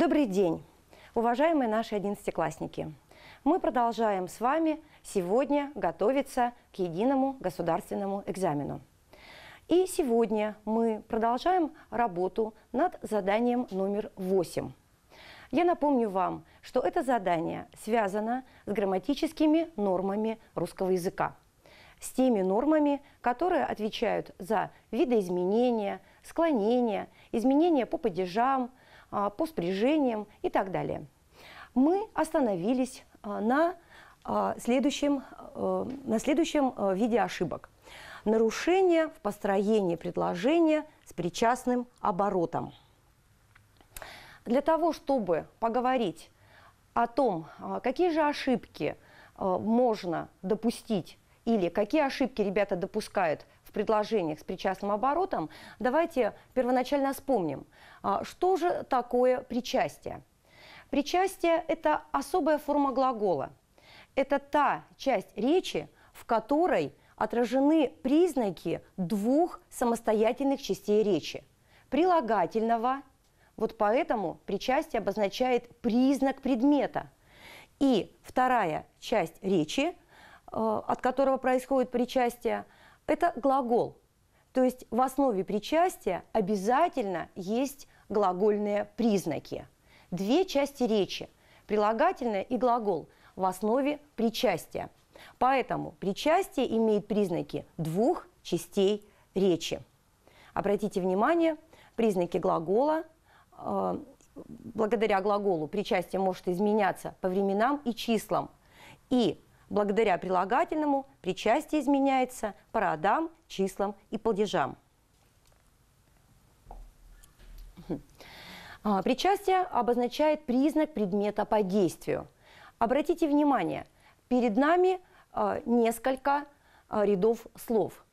Добрый день, уважаемые наши одиннадцатиклассники! Мы продолжаем с вами сегодня готовиться к единому государственному экзамену. И сегодня мы продолжаем работу над заданием номер 8. Я напомню вам, что это задание связано с грамматическими нормами русского языка с теми нормами, которые отвечают за видоизменения, склонения, изменения по падежам, а, по спряжениям и так далее. Мы остановились а, а, на следующем, на следующем виде ошибок. Нарушение в построении предложения с причастным оборотом. Для того, чтобы поговорить о том, какие же ошибки можно допустить или какие ошибки ребята допускают в предложениях с причастным оборотом, давайте первоначально вспомним, а, что же такое причастие. Причастие – это особая форма глагола. Это та часть речи, в которой отражены признаки двух самостоятельных частей речи – прилагательного, вот поэтому причастие обозначает признак предмета, и вторая часть речи, э, от которого происходит причастие – это глагол. То есть в основе причастия обязательно есть глагольные признаки. Две части речи – прилагательное и глагол – в основе причастия. Поэтому причастие имеет признаки двух частей речи. Обратите внимание, признаки глагола э, благодаря глаголу причастие может изменяться по временам и числам. И Благодаря прилагательному причастие изменяется по родам, числам и падежам. А, причастие обозначает признак предмета по действию. Обратите внимание, перед нами а, несколько а, рядов слов.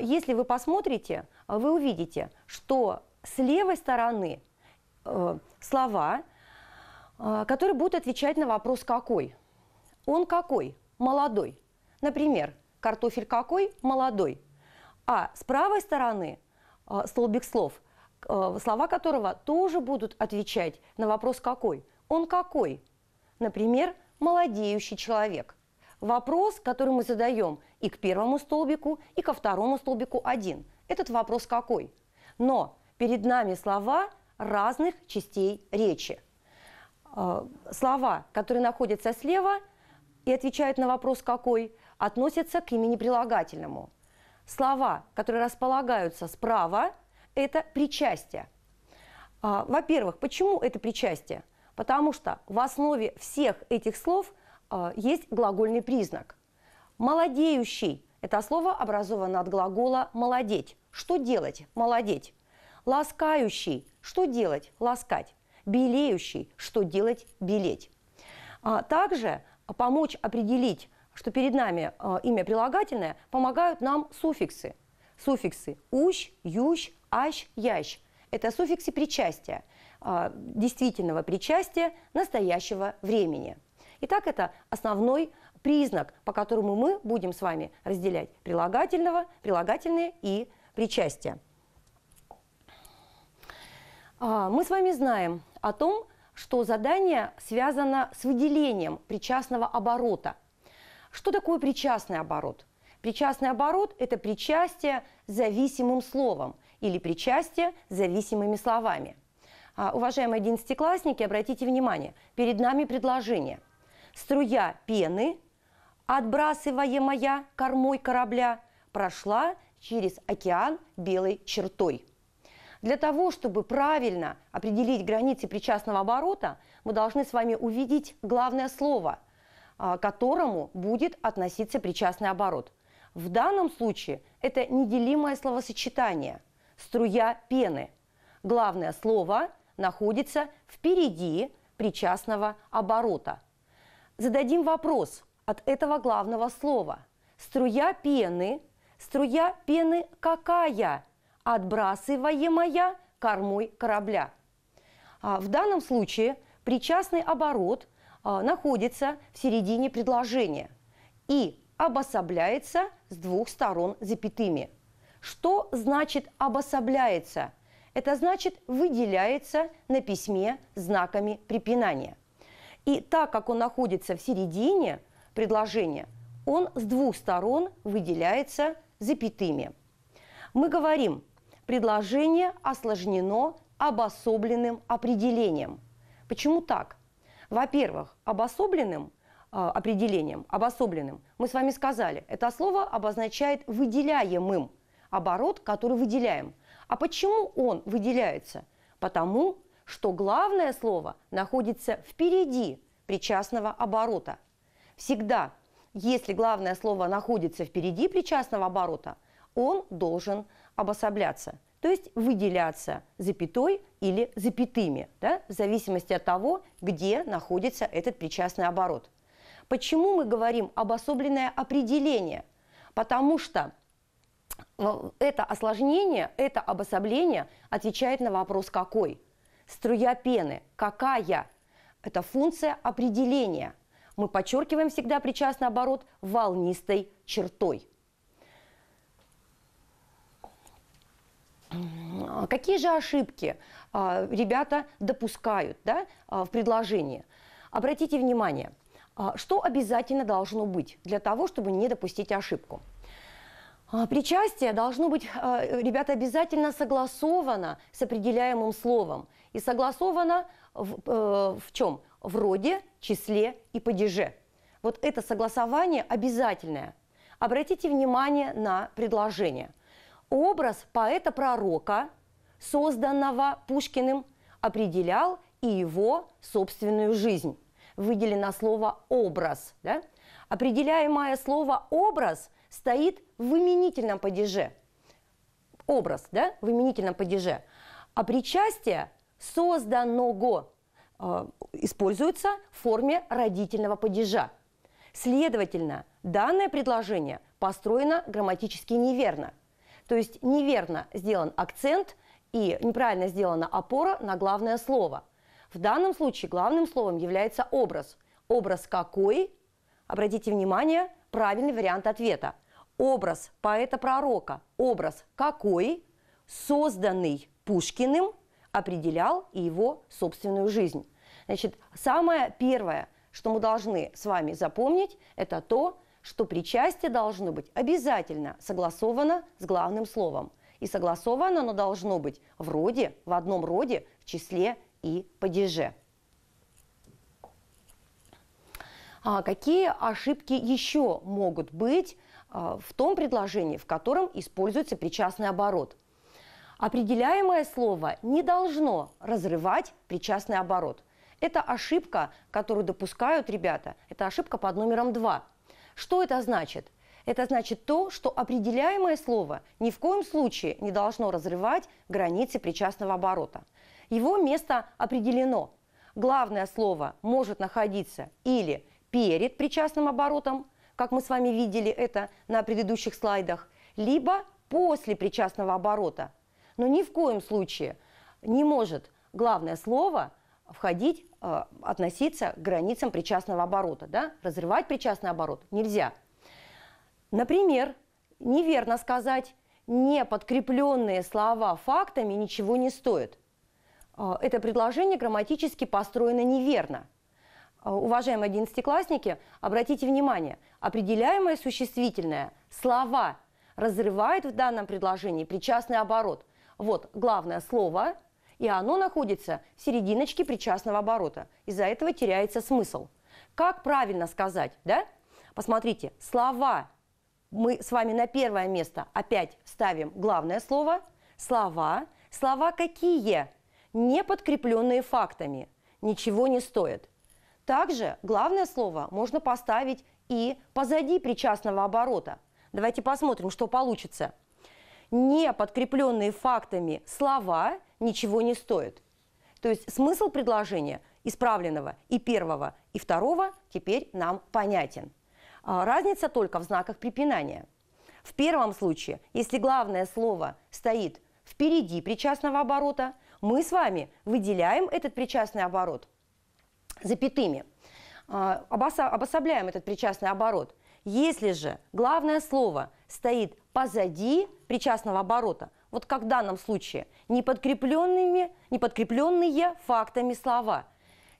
Если вы посмотрите, вы увидите, что с левой стороны э, слова, которые будут отвечать на вопрос «какой?». Он какой? молодой. Например, картофель какой молодой. А с правой стороны э, столбик слов, э, слова которого тоже будут отвечать на вопрос какой. Он какой? Например, молодеющий человек. Вопрос, который мы задаем и к первому столбику, и ко второму столбику один. Этот вопрос какой? Но перед нами слова разных частей речи. А, слова, которые находятся слева – и отвечают на вопрос «какой», относятся к имени прилагательному. Слова, которые располагаются справа, это причастие. А, во-первых, почему это причастие? Потому что в основе всех этих слов а, есть глагольный признак. Молодеющий – это слово образовано от глагола «молодеть». Что делать? Молодеть. Ласкающий – что делать? Ласкать. Белеющий – что делать? Белеть. А, также помочь определить, что перед нами э, имя прилагательное, помогают нам суффиксы. Суффиксы «ущ», «ющ», «ащ», «ящ». Это суффиксы причастия, э, действительного причастия настоящего времени. Итак, это основной признак, по которому мы будем с вами разделять прилагательного, прилагательные и причастие. А, мы с вами знаем о том, что задание связано с выделением причастного оборота. Что такое причастный оборот? Причастный оборот – это причастие зависимым словом или причастие зависимыми словами. А, уважаемые одиннадцатиклассники, обратите внимание, перед нами предложение. Струя пены, отбрасывая моя кормой корабля, прошла через океан белой чертой. Для того, чтобы правильно определить границы причастного оборота, мы должны с вами увидеть главное слово, а, к которому будет относиться причастный оборот. В данном случае это неделимое словосочетание – струя пены. Главное слово находится впереди причастного оборота. Зададим вопрос от этого главного слова. Струя пены, струя пены какая – отбрасываемая кормой корабля. А, в данном случае причастный оборот а, находится в середине предложения и обособляется с двух сторон запятыми. Что значит обособляется? Это значит выделяется на письме знаками препинания. И так как он находится в середине предложения, он с двух сторон выделяется запятыми. Мы говорим, Предложение осложнено обособленным определением. Почему так? Во-первых, обособленным э, определением, обособленным, мы с вами сказали, это слово обозначает выделяемым, оборот, который выделяем. А почему он выделяется? Потому что главное слово находится впереди причастного оборота. Всегда, если главное слово находится впереди причастного оборота, он должен обособляться, то есть выделяться запятой или запятыми, да, в зависимости от того, где находится этот причастный оборот. Почему мы говорим обособленное определение? Потому что э, это осложнение, это обособление отвечает на вопрос какой? Струя пены. Какая? Это функция определения. Мы подчеркиваем всегда причастный оборот волнистой чертой. А какие же ошибки а, ребята допускают да, а, в предложении? Обратите внимание, что обязательно должно быть для того, чтобы не допустить ошибку. Причастие должно быть, ребята, обязательно согласовано с определяемым словом. И согласовано в, э, в чем? В роде, числе и падеже. Вот это согласование обязательное. Обратите внимание на предложение. Образ поэта-пророка – созданного Пушкиным, определял и его собственную жизнь. Выделено слово «образ». Да? Определяемое слово «образ» стоит в именительном падеже. Образ, да, в именительном падеже. А причастие созданного э, используется в форме родительного падежа. Следовательно, данное предложение построено грамматически неверно. То есть неверно сделан акцент и неправильно сделана опора на главное слово. В данном случае главным словом является образ. Образ какой? Обратите внимание, правильный вариант ответа. Образ поэта-пророка, образ какой, созданный Пушкиным, определял и его собственную жизнь. Значит, самое первое, что мы должны с вами запомнить, это то, что причастие должно быть обязательно согласовано с главным словом – и согласовано оно должно быть в роде, в одном роде, в числе и падеже. А какие ошибки еще могут быть а, в том предложении, в котором используется причастный оборот? Определяемое слово не должно разрывать причастный оборот. Это ошибка, которую допускают ребята. Это ошибка под номером два. Что это значит? Это значит то, что определяемое слово ни в коем случае не должно разрывать границы причастного оборота. Его место определено. Главное слово может находиться или перед причастным оборотом, как мы с вами видели это на предыдущих слайдах, либо после причастного оборота. Но ни в коем случае не может главное слово входить, э, относиться к границам причастного оборота. Да? Разрывать причастный оборот нельзя – Например, неверно сказать «не подкрепленные слова фактами ничего не стоят». А, это предложение грамматически построено неверно. А, уважаемые одиннадцатиклассники, обратите внимание, определяемое существительное «слова» разрывает в данном предложении причастный оборот. Вот главное слово, и оно находится в серединочке причастного оборота. Из-за этого теряется смысл. Как правильно сказать, да? Посмотрите, слова мы с вами на первое место опять ставим главное слово, слова, слова какие? Не подкрепленные фактами, ничего не стоит. Также главное слово можно поставить и позади причастного оборота. Давайте посмотрим, что получится. Не подкрепленные фактами слова ничего не стоят. То есть смысл предложения исправленного и первого, и второго теперь нам понятен. А, разница только в знаках препинания. В первом случае, если главное слово стоит впереди причастного оборота, мы с вами выделяем этот причастный оборот запятыми, а, обособляем этот причастный оборот. Если же главное слово стоит позади причастного оборота, вот как в данном случае, неподкрепленными, неподкрепленные фактами слова.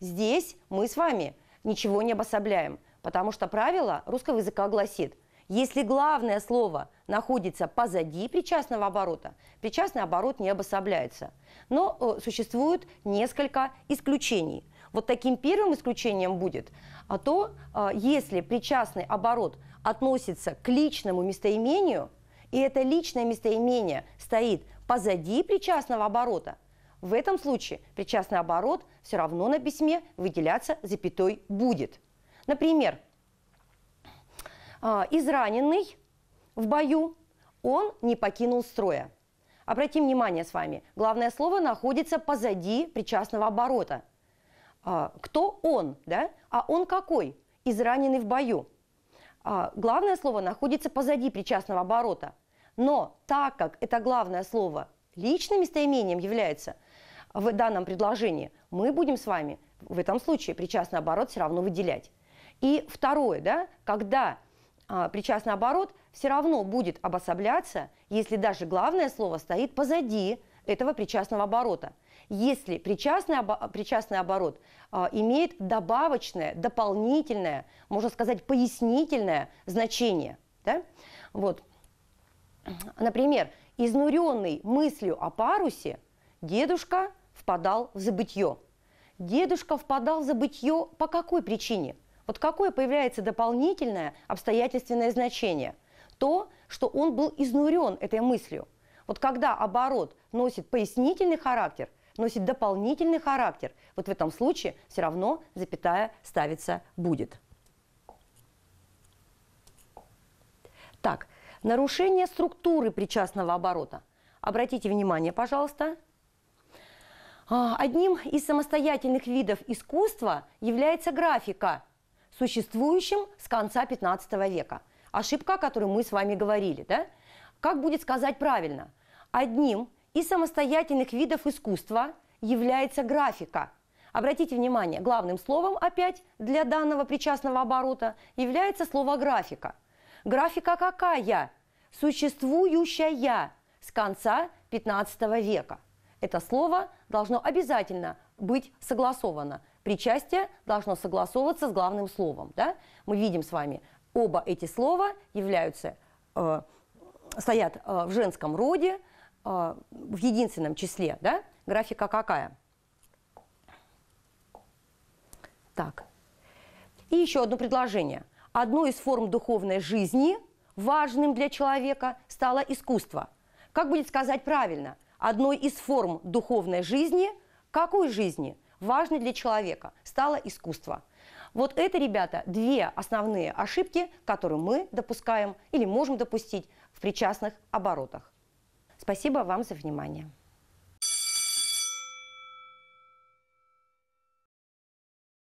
Здесь мы с вами ничего не обособляем. Потому что правило русского языка гласит, если главное слово находится позади причастного оборота, причастный оборот не обособляется. Но э, существует несколько исключений. Вот таким первым исключением будет а то, э, если причастный оборот относится к личному местоимению, и это личное местоимение стоит позади причастного оборота, в этом случае причастный оборот все равно на письме выделяться запятой будет. Например, а, израненный в бою, он не покинул строя. Обратим внимание с вами, главное слово находится позади причастного оборота. А, кто он, да? А он какой? Израненный в бою. А, главное слово находится позади причастного оборота. Но так как это главное слово личным местоимением является в данном предложении, мы будем с вами в этом случае причастный оборот все равно выделять. И второе, да, когда а, причастный оборот все равно будет обособляться, если даже главное слово стоит позади этого причастного оборота. Если причастный, обо, причастный оборот а, имеет добавочное, дополнительное, можно сказать, пояснительное значение. Да? Вот. Например, изнуренный мыслью о парусе, дедушка впадал в забытье. Дедушка впадал в забытье по какой причине – вот какое появляется дополнительное обстоятельственное значение? То, что он был изнурен этой мыслью. Вот когда оборот носит пояснительный характер, носит дополнительный характер, вот в этом случае все равно запятая ставиться будет. Так, нарушение структуры причастного оборота. Обратите внимание, пожалуйста. А, одним из самостоятельных видов искусства является графика – существующим с конца 15 века. Ошибка, о которой мы с вами говорили. Да? Как будет сказать правильно? Одним из самостоятельных видов искусства является графика. Обратите внимание, главным словом опять для данного причастного оборота является слово «графика». Графика какая? Существующая с конца 15 века. Это слово должно обязательно быть согласовано Причастие должно согласовываться с главным словом. Да? Мы видим с вами, оба эти слова являются, э, стоят э, в женском роде, э, в единственном числе. Да? Графика какая? Так. И еще одно предложение. Одной из форм духовной жизни, важным для человека, стало искусство. Как будет сказать правильно? Одной из форм духовной жизни – какой жизни? важной для человека, стало искусство. Вот это, ребята, две основные ошибки, которые мы допускаем или можем допустить в причастных оборотах. Спасибо вам за внимание.